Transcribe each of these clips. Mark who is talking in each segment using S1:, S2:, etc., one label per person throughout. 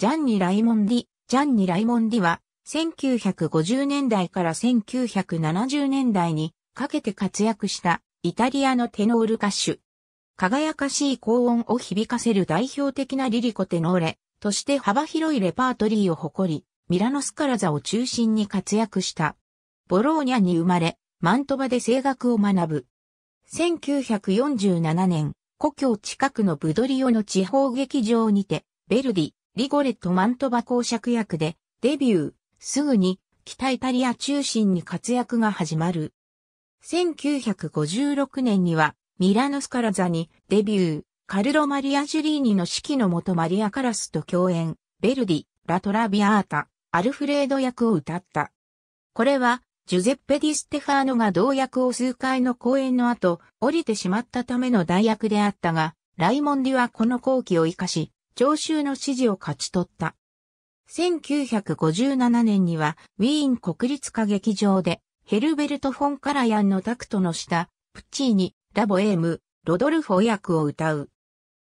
S1: ジャンニ・ライモンディ。ジャンニ・ライモンディは、1950年代から1970年代にかけて活躍したイタリアのテノール歌手。輝かしい高音を響かせる代表的なリリコテノーレとして幅広いレパートリーを誇り、ミラノスカラザを中心に活躍した。ボローニャに生まれ、マントバで声楽を学ぶ。1947年、故郷近くのブドリオの地方劇場にて、ベルディ、リゴレット・マントバ公爵役でデビュー、すぐに北イタリア中心に活躍が始まる。1956年にはミラノスカラザにデビュー、カルロ・マリア・ジュリーニの指揮のもとマリア・カラスと共演、ベルディ、ラトラビアータ、アルフレード役を歌った。これは、ジュゼッペ・ディ・ステファーノが同役を数回の公演の後、降りてしまったための代役であったが、ライモンディはこの後期を生かし、聴衆の支持を勝ち取った。1957年にはウィーン国立歌劇場でヘルベルト・フォン・カラヤンのタクトの下、プッチーニ、ラボエーム、ロドルフォ役を歌う。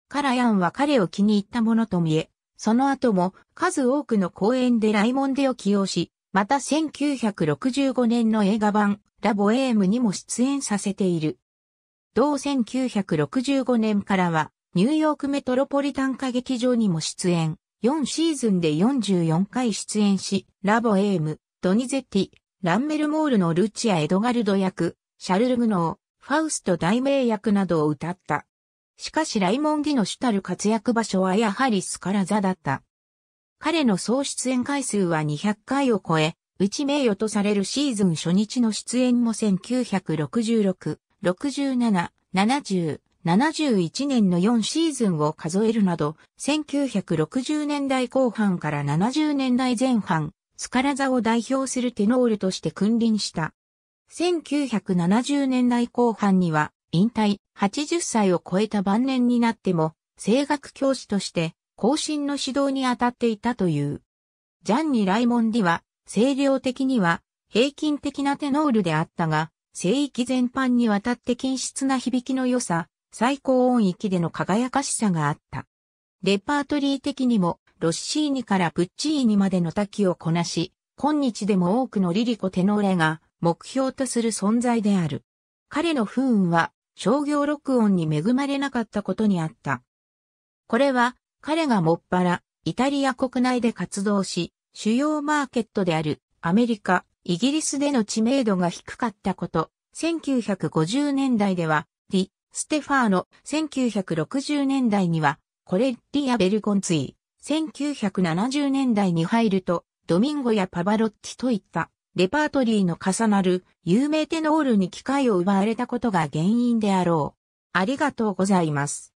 S1: カラヤンは彼を気に入ったものと見え、その後も数多くの公演でライモンデを起用し、また1965年の映画版ラボエームにも出演させている。同1965年からはニューヨークメトロポリタン歌劇場にも出演、4シーズンで44回出演し、ラボエーム、ドニゼッティ、ランメルモールのルチア・エドガルド役、シャルル・グノー、ファウスト大名役などを歌った。しかしライモン・ギの主たる活躍場所はやはりスカラ座だった。彼の総出演回数は200回を超え、内名誉とされるシーズン初日の出演も1966、67、70、71年の4シーズンを数えるなど、1960年代後半から70年代前半、スカラ座を代表するテノールとして君臨した。1970年代後半には、引退、80歳を超えた晩年になっても、声楽教師として、後進の指導に当たっていたという。ジャンニ・ライモンディは、声量的には、平均的なテノールであったが、声域全般にわたって均質な響きの良さ、最高音域での輝かしさがあった。レパートリー的にも、ロッシーニからプッチーニまでの多岐をこなし、今日でも多くのリリコテノーレが目標とする存在である。彼の不運は商業録音に恵まれなかったことにあった。これは彼がもっぱらイタリア国内で活動し、主要マーケットであるアメリカ、イギリスでの知名度が低かったこと、1950年代では、リ・ステファーノ、1960年代には、コレッティベルゴンツィ、1970年代に入ると、ドミンゴやパバロッティといった、レパートリーの重なる有名テノールに機会を奪われたことが原因であろう。ありがとうございます。